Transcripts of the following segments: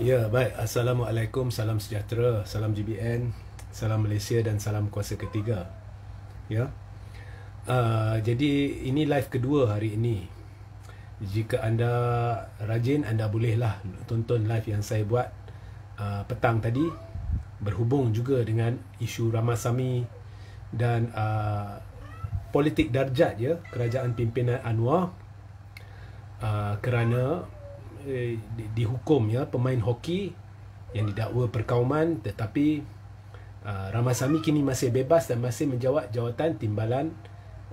Ya, baik. Assalamualaikum, salam sejahtera, salam GBN, salam Malaysia dan salam kuasa ketiga. Ya. Uh, jadi ini live kedua hari ini. Jika anda rajin, anda bolehlah tonton live yang saya buat uh, petang tadi berhubung juga dengan isu Ramasami dan uh, politik darjat ya kerajaan pimpinan Anwar uh, kerana Eh, di, dihukum ya pemain hoki yang didakwa perkauman tetapi uh, ah, Ramasami kini masih bebas dan masih menjawab jawatan timbalan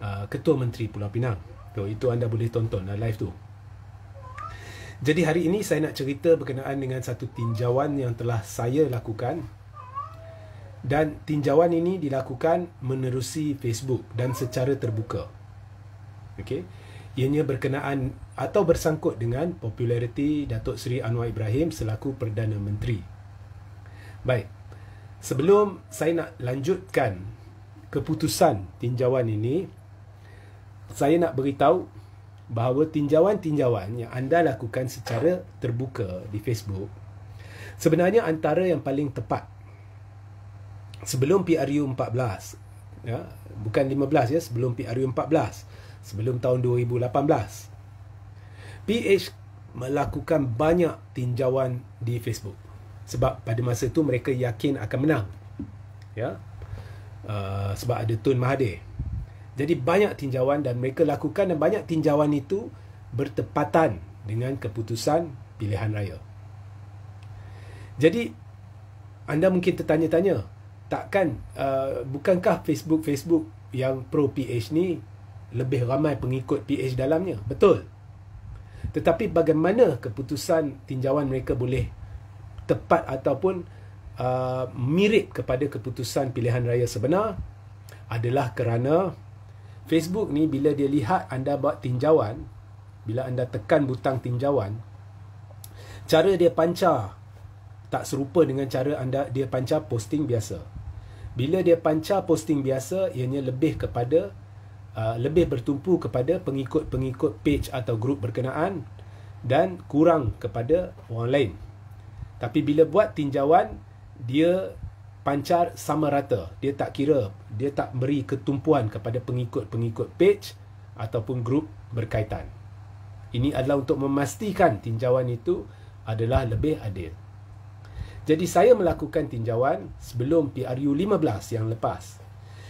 uh, Ketua Menteri Pulau Pinang. So, itu anda boleh tonton uh, live tu. Jadi hari ini saya nak cerita berkenaan dengan satu tinjauan yang telah saya lakukan dan tinjauan ini dilakukan menerusi Facebook dan secara terbuka. Okey ianya berkenaan atau bersangkut dengan populariti Datuk Seri Anwar Ibrahim selaku Perdana Menteri. Baik. Sebelum saya nak lanjutkan keputusan tinjauan ini, saya nak beritahu bahawa tinjauan-tinjauan yang anda lakukan secara terbuka di Facebook sebenarnya antara yang paling tepat sebelum PRU 14 ya bukan 15 ya sebelum PRU 14 sebelum tahun 2018. PH melakukan banyak tinjauan di Facebook sebab pada masa itu mereka yakin akan menang. Ya. Uh, sebab ada Tun Mahathir. Jadi banyak tinjauan dan mereka lakukan dan banyak tinjauan itu bertepatan dengan keputusan pilihan raya. Jadi anda mungkin tertanya-tanya, takkan uh, bukankah Facebook Facebook yang pro PH ni lebih ramai pengikut PH dalamnya. Betul. Tetapi bagaimana keputusan tinjauan mereka boleh tepat ataupun uh, mirip kepada keputusan pilihan raya sebenar adalah kerana Facebook ni bila dia lihat anda buat tinjauan, bila anda tekan butang tinjauan, cara dia pancar tak serupa dengan cara anda dia pancar posting biasa. Bila dia pancar posting biasa, ianya lebih kepada Uh, lebih bertumpu kepada pengikut-pengikut page atau grup berkenaan dan kurang kepada orang lain. Tapi bila buat tinjauan, dia pancar sama rata. Dia tak kira, dia tak beri ketumpuan kepada pengikut-pengikut page ataupun grup berkaitan. Ini adalah untuk memastikan tinjauan itu adalah lebih adil. Jadi saya melakukan tinjauan sebelum PRU 15 yang lepas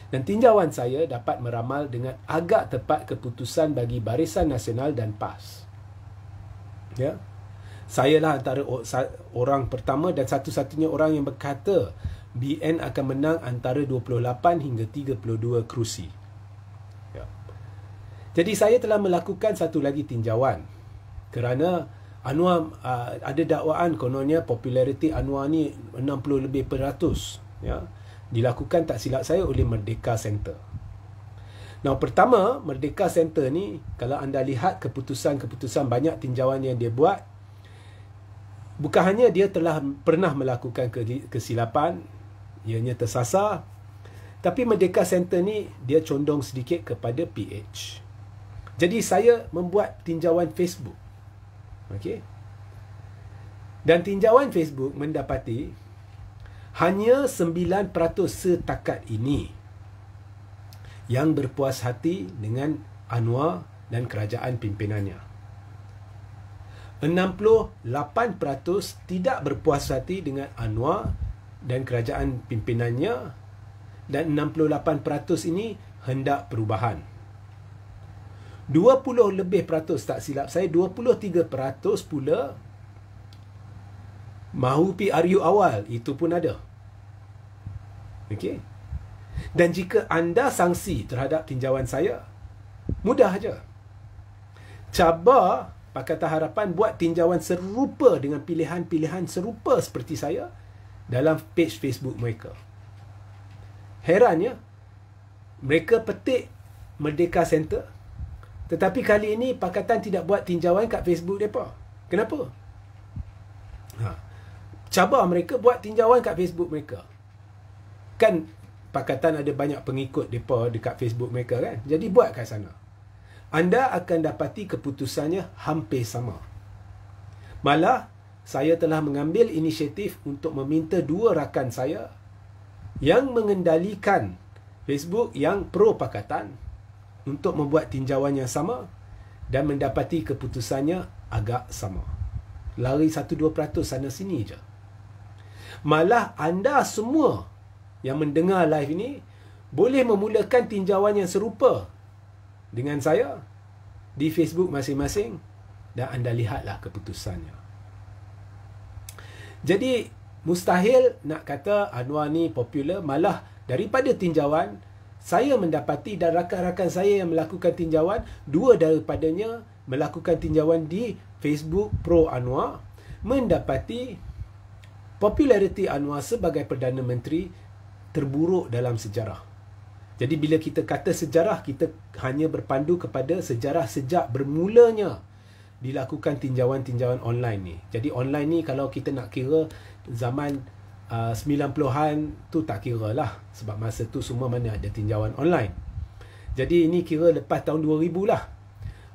dan tinjauan saya dapat meramal dengan agak tepat keputusan bagi Barisan Nasional dan PAS. Ya. Sayalah antara orang pertama dan satu-satunya orang yang berkata BN akan menang antara 28 hingga 32 kerusi. Ya. Jadi saya telah melakukan satu lagi tinjauan kerana Anwar uh, ada dakwaan kononnya populariti Anwar ni 60 lebih peratus ya dilakukan tak silap saya oleh Merdeka Center. Nah pertama, Merdeka Center ni kalau anda lihat keputusan-keputusan banyak tinjauan yang dia buat bukan hanya dia telah pernah melakukan kesilapan, ianya tersasar tapi Merdeka Center ni dia condong sedikit kepada PH. Jadi saya membuat tinjauan Facebook. Okey. Dan tinjauan Facebook mendapati hanya 9% setakat ini yang berpuas hati dengan Anwar dan kerajaan pimpinannya. 68% tidak berpuas hati dengan Anwar dan kerajaan pimpinannya dan 68% ini hendak perubahan. 20 lebih peratus tak silap saya 23 peratus pula mahu PRU awal itu pun ada. Okey. Dan jika anda sanksi terhadap tinjauan saya, mudah aja. Cabar Pakatan Harapan buat tinjauan serupa dengan pilihan-pilihan serupa seperti saya dalam page Facebook mereka. Heran ya, mereka petik Merdeka Center tetapi kali ini Pakatan tidak buat tinjauan kat Facebook mereka. Kenapa? Ha. Cabar mereka buat tinjauan kat Facebook mereka kan pakatan ada banyak pengikut depa dekat Facebook mereka kan jadi buat kat sana anda akan dapati keputusannya hampir sama malah saya telah mengambil inisiatif untuk meminta dua rakan saya yang mengendalikan Facebook yang pro pakatan untuk membuat tinjauan yang sama dan mendapati keputusannya agak sama. Lari 1-2% sana sini je. Malah anda semua yang mendengar live ini boleh memulakan tinjauan yang serupa dengan saya di Facebook masing-masing dan anda lihatlah keputusannya. Jadi mustahil nak kata Anwar ni popular malah daripada tinjauan saya mendapati dan rakan-rakan saya yang melakukan tinjauan dua daripadanya melakukan tinjauan di Facebook Pro Anwar mendapati populariti Anwar sebagai Perdana Menteri terburuk dalam sejarah. Jadi bila kita kata sejarah, kita hanya berpandu kepada sejarah sejak bermulanya dilakukan tinjauan-tinjauan online ni. Jadi online ni kalau kita nak kira zaman uh, 90-an tu tak kira lah sebab masa tu semua mana ada tinjauan online. Jadi ini kira lepas tahun 2000 lah.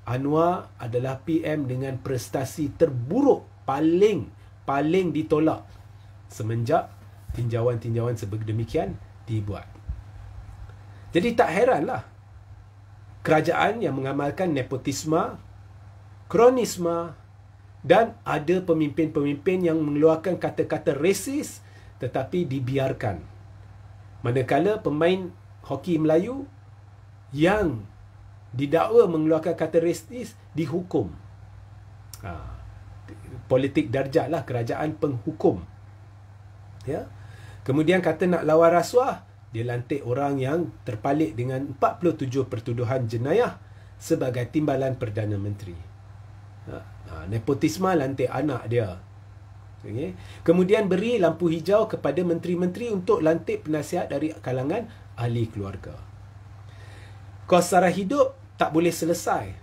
Anwar adalah PM dengan prestasi terburuk paling paling ditolak semenjak tinjauan-tinjauan demikian dibuat. Jadi tak heranlah kerajaan yang mengamalkan nepotisme, kronisme dan ada pemimpin-pemimpin yang mengeluarkan kata-kata resis tetapi dibiarkan. Manakala pemain hoki Melayu yang didakwa mengeluarkan kata resis dihukum. Ha, politik darjat lah kerajaan penghukum. Ya. Yeah? Kemudian kata nak lawan rasuah, dia lantik orang yang terpalit dengan 47 pertuduhan jenayah sebagai timbalan Perdana Menteri. Ha, ha nepotisme lantik anak dia. Okay. Kemudian beri lampu hijau kepada menteri-menteri untuk lantik penasihat dari kalangan ahli keluarga. Kos sara hidup tak boleh selesai.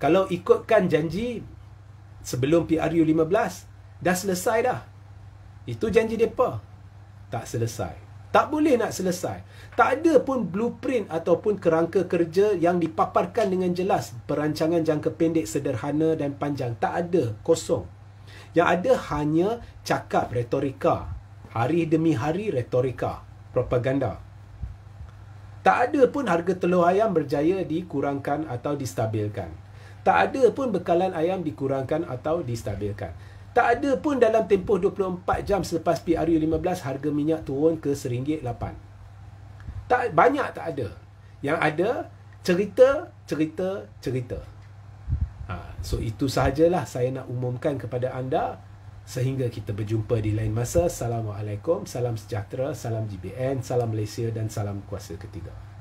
Kalau ikutkan janji sebelum PRU 15, dah selesai dah. Itu janji mereka tak selesai. Tak boleh nak selesai. Tak ada pun blueprint ataupun kerangka kerja yang dipaparkan dengan jelas perancangan jangka pendek sederhana dan panjang. Tak ada, kosong. Yang ada hanya cakap retorika. Hari demi hari retorika, propaganda. Tak ada pun harga telur ayam berjaya dikurangkan atau distabilkan. Tak ada pun bekalan ayam dikurangkan atau distabilkan. Tak ada pun dalam tempoh 24 jam selepas PRU 15 harga minyak turun ke RM1.8. Tak banyak tak ada. Yang ada cerita, cerita, cerita. Ha, so itu sahajalah saya nak umumkan kepada anda sehingga kita berjumpa di lain masa. Assalamualaikum, salam sejahtera, salam GBN, salam Malaysia dan salam kuasa ketiga.